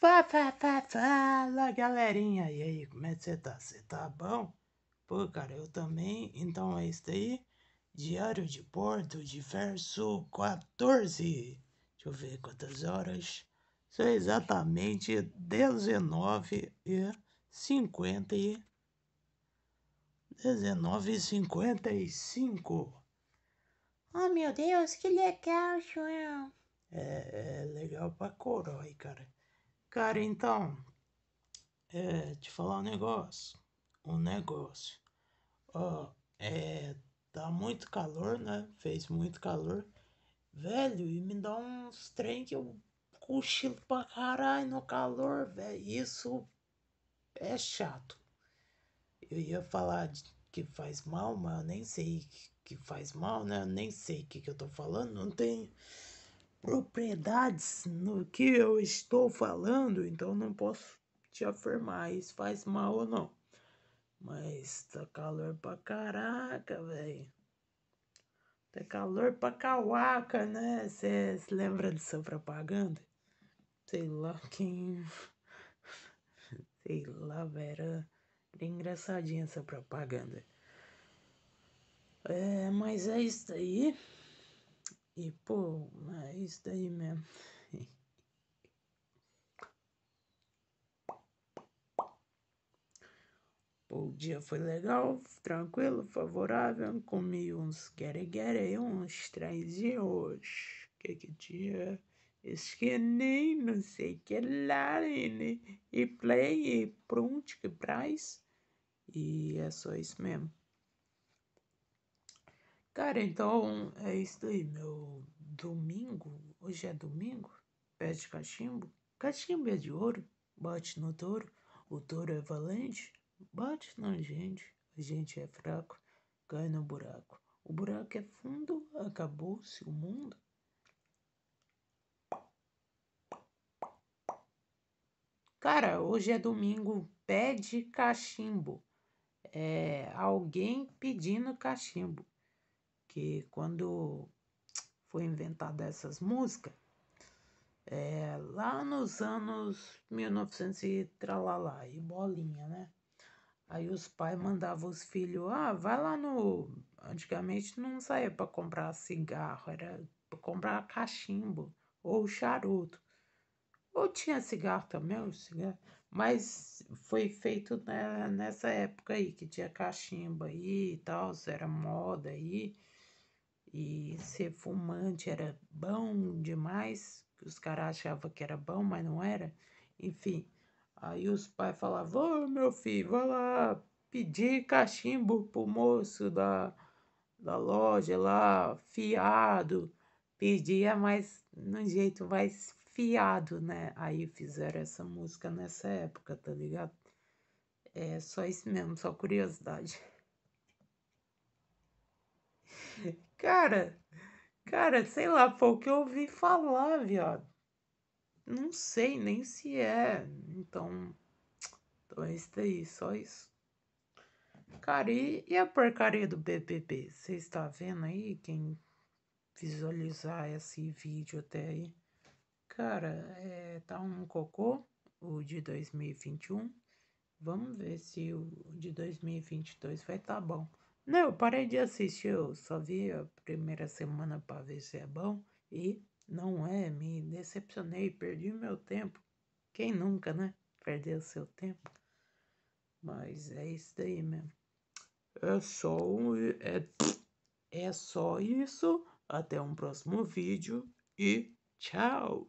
Fá, fá, fá, fala galerinha, e aí, como é que você tá? Você tá bom? Pô, cara, eu também. Então é isso aí. Diário de Porto de verso 14. Deixa eu ver quantas horas. São exatamente 19 e 50 e 19 e 55. Oh meu Deus, que legal, João. É, é legal pra coroa, cara. Cara, então, é, te falar um negócio. Um negócio. Ó, é, tá muito calor, né? Fez muito calor. Velho, e me dá uns trem que eu cochilo pra caralho no calor, velho. Isso é chato. Eu ia falar de, que faz mal, mas eu nem sei que, que faz mal, né? Eu nem sei o que, que eu tô falando, não tenho propriedades no que eu estou falando, então não posso te afirmar isso faz mal ou não. Mas tá calor pra caraca, velho. Tá calor pra cauaca, né? Vocês lembram dessa propaganda? Sei lá quem. Sei lá, velho. Era é engraçadinha essa propaganda. É, mas é isso aí. E pô, é isso daí mesmo. pô, o dia foi legal, tranquilo, favorável. Comi uns guere-guere, uns trenzinhos. Que que tinha? Esquenei, não sei que lá, e play, e pronto, que price. E é só isso mesmo. Cara, então é isso aí, meu domingo. Hoje é domingo. Pé de cachimbo. Cachimbo é de ouro. Bate no touro. O touro é valente. Bate na gente. A gente é fraco. Cai no buraco. O buraco é fundo. Acabou-se o mundo. Cara, hoje é domingo. Pé de cachimbo. É alguém pedindo cachimbo que quando foi inventada essas músicas, é, lá nos anos 1900 e tralalá, e bolinha, né? Aí os pais mandavam os filhos, ah, vai lá no. Antigamente não saía para comprar cigarro, era para comprar cachimbo ou charuto. Ou tinha cigarro também, cigarro. Mas foi feito nessa época aí, que tinha cachimbo aí e tal, era moda aí. E e ser fumante era bom demais, que os caras achavam que era bom, mas não era. Enfim, aí os pais falavam: Ô meu filho, vai lá pedir cachimbo pro moço da, da loja lá, fiado. Pedia, mas num jeito mais fiado, né? Aí fizeram essa música nessa época, tá ligado? É só isso mesmo, só curiosidade. Cara, cara, sei lá, foi o que eu ouvi falar, viado. Não sei nem se é. Então, então é isso aí só isso. Cara, e, e a porcaria do BBB? Você está vendo aí? Quem visualizar esse vídeo até aí. Cara, é, tá um cocô, o de 2021. Vamos ver se o de 2022 vai tá bom. Não, eu parei de assistir, eu só vi a primeira semana para ver se é bom e não é, me decepcionei, perdi meu tempo. Quem nunca, né? Perdeu seu tempo. Mas é isso daí mesmo. É só é, é só isso. Até um próximo vídeo e tchau.